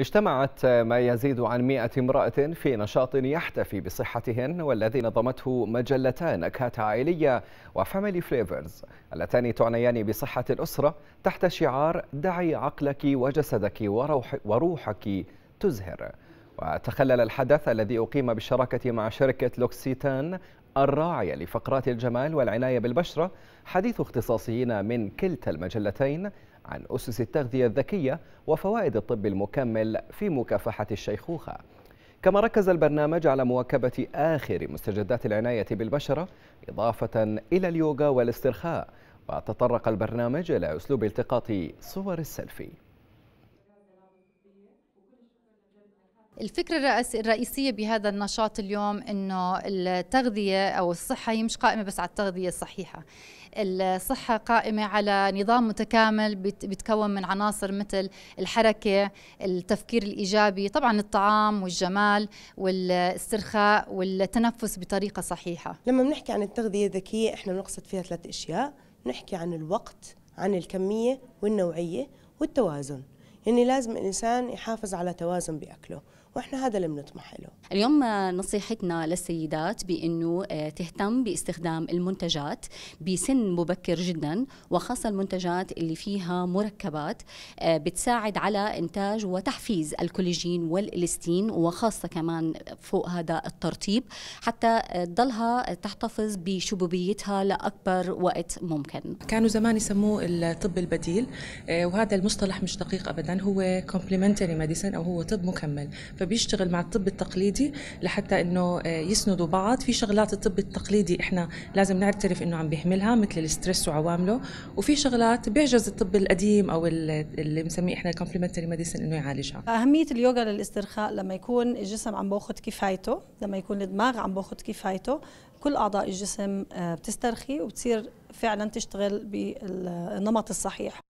اجتمعت ما يزيد عن 100 امرأة في نشاط يحتفي بصحتهن والذي نظمته مجلتان نكهات عائلية وفاميلي فليفرز اللتان تعنيان بصحة الأسرة تحت شعار دعي عقلك وجسدك وروح وروحك تزهر وتخلل الحدث الذي أقيم بالشراكة مع شركة لوكسيتان الراعية لفقرات الجمال والعناية بالبشرة حديث اختصاصيين من كلتا المجلتين عن أسس التغذية الذكية وفوائد الطب المكمل في مكافحة الشيخوخة كما ركز البرنامج على مواكبة آخر مستجدات العناية بالبشرة إضافة إلى اليوغا والاسترخاء وتطرق البرنامج إلى أسلوب التقاط صور السيلفي الفكرة الرئيسية بهذا النشاط اليوم أنه التغذية أو الصحة هي مش قائمة بس على التغذية الصحيحة الصحة قائمة على نظام متكامل بيتكون من عناصر مثل الحركة التفكير الإيجابي طبعا الطعام والجمال والاسترخاء والتنفس بطريقة صحيحة لما بنحكي عن التغذية الذكية احنا بنقصد فيها ثلاث أشياء نحكي عن الوقت عن الكمية والنوعية والتوازن يعني لازم الإنسان يحافظ على توازن بأكله واحنا هذا اللي بنطمح له. اليوم نصيحتنا للسيدات بانه آه، تهتم باستخدام المنتجات بسن مبكر جدا وخاصه المنتجات اللي فيها مركبات آه، بتساعد على انتاج وتحفيز الكولاجين والإليستين وخاصه كمان فوق هذا الترطيب حتى تضلها تحتفظ بشبوبيتها لاكبر وقت ممكن. كانوا زمان يسموه الطب البديل آه، وهذا المصطلح مش دقيق ابدا هو كومبلمنتري ميديسن أو هو طب مكمل فبيشتغل مع الطب التقليدي لحتى أنه آه، يسندوا بعض في شغلات الطب التقليدي إحنا لازم نعترف أنه عم بيهملها مثل الاسترس وعوامله وفي شغلات بيعجز الطب القديم أو اللي بنسميه إحنا كومبلمنتري ميديسن أنه يعالجها أهمية اليوغا للاسترخاء لما يكون الجسم عم باخذ كفايته لما يكون الدماغ عم باخذ كفايته كل أعضاء الجسم آه، بتسترخي وبتصير فعلا تشتغل بالنمط الصحيح